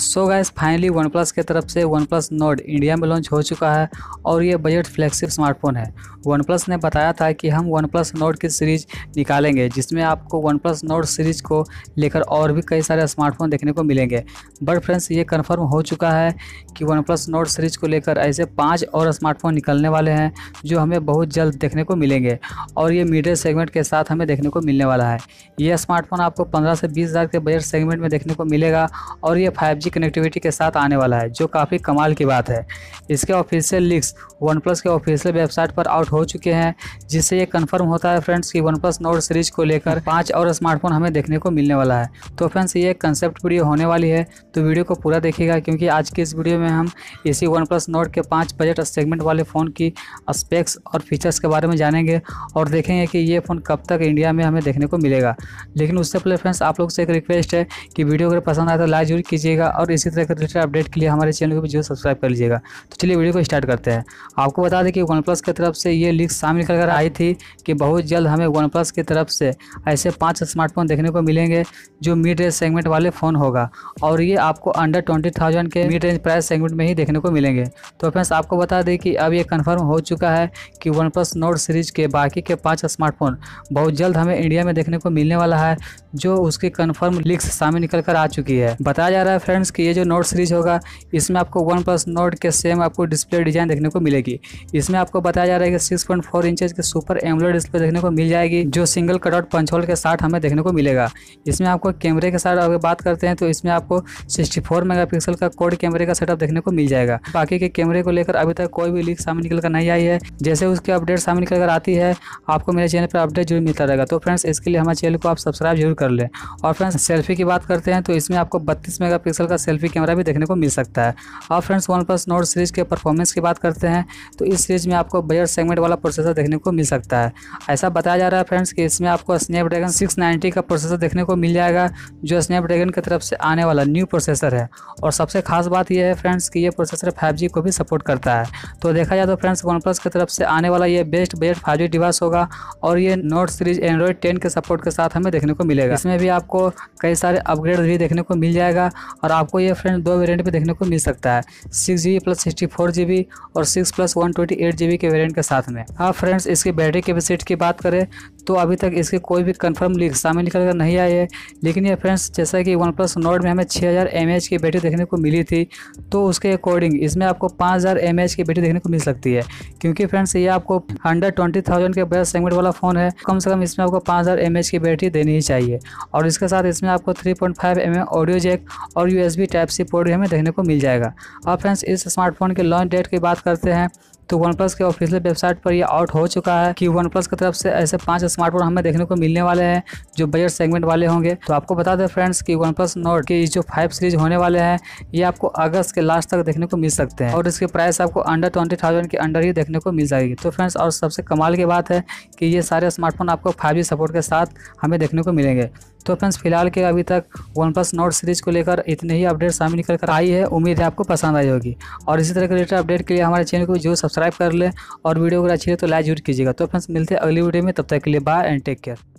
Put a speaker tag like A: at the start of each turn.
A: सो guys finally OnePlus के तरफ से वन प्लस नोड इंडिया में लॉन्च हो चुका है और ये बजट फ्लैक्सिप स्मार्टफोन है वन प्लस ने बताया था कि हम वन प्लस नोड की सीरीज़ निकालेंगे जिसमें आपको वन प्लस नोड सीरीज़ को लेकर और भी कई सारे स्मार्टफोन देखने को मिलेंगे बट फ्रेंड्स ये कन्फर्म हो चुका है कि वन प्लस नोट सीरीज़ को लेकर ऐसे पाँच और स्मार्टफोन निकलने वाले हैं जो हमें बहुत जल्द देखने को मिलेंगे और ये मीडियम सेगमेंट के साथ हमें देखने को मिलने वाला है ये स्मार्टफोन आपको पंद्रह से बीस हज़ार के बजट सेगमेंट में देखने को मिलेगा और ये फाइव जी कनेक्टिविटी के साथ आने वाला है जो काफ़ी कमाल की बात है इसके ऑफिशियल लिंक्स प्लस के ऑफिशियल वेबसाइट पर आउट हो चुके हैं जिससे ये कन्फर्म होता है फ्रेंड्स कि वन प्लस नोट सीरीज को लेकर पाँच और स्मार्टफोन हमें देखने को मिलने वाला है तो फ्रेंड्स ये कंसेप्ट वीडियो होने वाली है तो वीडियो को पूरा देखेगा क्योंकि आज की इस वीडियो में हम इसी वन प्लस नोट के पाँच बजट सेगमेंट वाले फ़ोन की स्पेक्स और फीचर्स के बारे में जानेंगे और देखेंगे कि ये फ़ोन कब तक इंडिया में हमें देखने को मिलेगा लेकिन उससे पहले फ्रेंड्स आप लोग से एक रिक्वेस्ट है कि वीडियो अगर पसंद आए तो लाइक जरूर कीजिएगा और इसी तरह के रिलेटेड अपडेट के लिए हमारे चैनल को भी जो सब्सक्राइब कर लीजिएगा तो चलिए वीडियो को स्टार्ट करते हैं आपको बता दें कि वन प्लस की तरफ से ये लीक शामिल कर आई थी कि बहुत जल्द हमें वन प्लस की तरफ से ऐसे पाँच स्मार्टफोन देखने को मिलेंगे जो मिड रेंज सेगमेंट वाले फ़ोन होगा और ये आपको अंडर ट्वेंटी थाउजेंड के मिड रेंज प्राइस सेगमेंट में ही देखने को मिलेंगे तो फ्रेंड्स आपको बता दें कि अब ये कन्फर्म हो चुका है कि वन प्लस नोट सीरीज़ के बाकी के पाँच स्मार्टफोन बहुत जल्द हमें इंडिया में देखने को मिलने वाला है जो उसके कन्फर्म लीक्स सामने निकल कर आ चुकी है बताया जा रहा है फ्रेंड्स फ्रेंड्स कि ये जो नोट सीरीज़ होगा इसमें आपको वन प्लस नोट के सेम आपको डिस्प्ले डिज़ाइन देखने को मिलेगी इसमें आपको बताया जा रहा है कि सिक्स पॉइंट फोर इंचज के सुपर एमलो डिस्प्ले देखने को मिल जाएगी जो सिंगल कटआउट पंचोल के साथ हमें देखने को मिलेगा इसमें आपको कैमरे के साथ अगर बात करते हैं तो इसमें आपको सिक्सटी फोर मेगापिक्सल का कोड कैमरे का सेटअप देखने को मिल जाएगा बाकी के कैमरे को लेकर अभी तक कोई भी लीक सामने निकल कर नहीं आई है जैसे उसकी अपडेट सामने निकल कर आती है आपको मेरे चैनल पर अपडेट जरूर मिलता रहेगा तो फ्रेंड्स इसके लिए हमारे चैनल को आप सब्सक्राइब जरूर कर लें और फ्रेंड्स सेल्फी की बात करते हैं तो इसमें आपको बत्तीस मेगा का का सेल्फी कैमरा भी देखने को मिल सकता है और friends OnePlus note series के परफॉर्मेंस की बात करते हैं तो इस सीरीज़ में आपको बजट सेगमेंट वाला प्रोसेसर देखने को मिल सकता है ऐसा बताया जा रहा है फ्रेंड्स कि इसमें आपको स्नैपड्रैगन सिक्स का प्रोसेसर देखने को मिल जाएगा जो स्नैपड्रैगन की तरफ से आने वाला न्यू प्रोसेसर है और सबसे खास बात यह है फ्रेंड्स कि यह प्रोसेसर फाइव को भी सपोर्ट करता है तो देखा जाए तो फ्रेंड्स वन प्लस की तरफ से आने वाला यह बेस्ट बजट फाइव डिवाइस होगा और ये नोट सीरीज एंड्रॉयड टेन के सपोर्ट के साथ हमें देखने को मिलेगा इसमें भी आपको कई सारे अपग्रेड भी देखने को मिल जाएगा और आप आपको ये फ्रेंड दो वेरिएंट भी देखने को मिल सकता है six G plus sixty four G B और six plus one twenty eight G B के वेरिएंट के साथ में हाँ फ्रेंड्स इसकी बैटरी कैपेसिटी की बात करें तो अभी तक इसके कोई भी कंफर्म लीक सामने निकल कर नहीं आई है लेकिन ये फ्रेंड्स जैसा कि वन प्लस नोट में हमें 6000 हज़ार की बैटरी देखने को मिली थी तो उसके अकॉर्डिंग इसमें आपको 5000 हज़ार की बैटरी देखने को मिल सकती है क्योंकि फ्रेंड्स ये आपको हंड्रेड ट्वेंटी थाउजेंड के बेस्ट सेगमेंट वाला फ़ोन है कम से कम इसमें आपको पाँच हज़ार की बैटरी देनी ही चाहिए और इसके साथ इसमें आपको थ्री पॉइंट ऑडियो जैक और यू टाइप सी पोर्ट भी हमें देखने को मिल जाएगा और फ्रेंड्स इस स्मार्टफोन के लॉन्च डेट की बात करते हैं तो वन प्लस के ऑफिशियल वेबसाइट पर यह आउट हो चुका है कि वन प्लस की तरफ से ऐसे पांच स्मार्टफोन हमें देखने को मिलने वाले हैं जो बजट सेगमेंट वाले होंगे तो आपको बता दें फ्रेंड्स कि वन प्लस नोट के जो फाइव सीरीज होने वाले हैं ये आपको अगस्त के लास्ट तक देखने को मिल सकते हैं और इसके प्राइस आपको अंडर ट्वेंटी थाउजेंड के अंडर ही देखने को मिल जाएगी तो फ्रेंड्स और सबसे कमाल की बात है कि ये सारे स्मार्टफोन आपको फाइव सपोर्ट के साथ हमें देखने को मिलेंगे तो फ्रेंड्स फिलहाल के अभी तक वन प्लस नोट सीरीज़ को लेकर इतने ही अपडेट सामने निकल कर आई है उम्मीद है आपको पसंद आई होगी और इसी तरह के रिलेटेड अपडेट के लिए हमारे चैनल को जरूर सब्सक्राइब कर लें और वीडियो अगर अच्छी है तो लाइक जरूर कीजिएगा तो फ्रेंड्स मिलते हैं अगली वीडियो में तब तक के लिए बाय एंड टेक केयर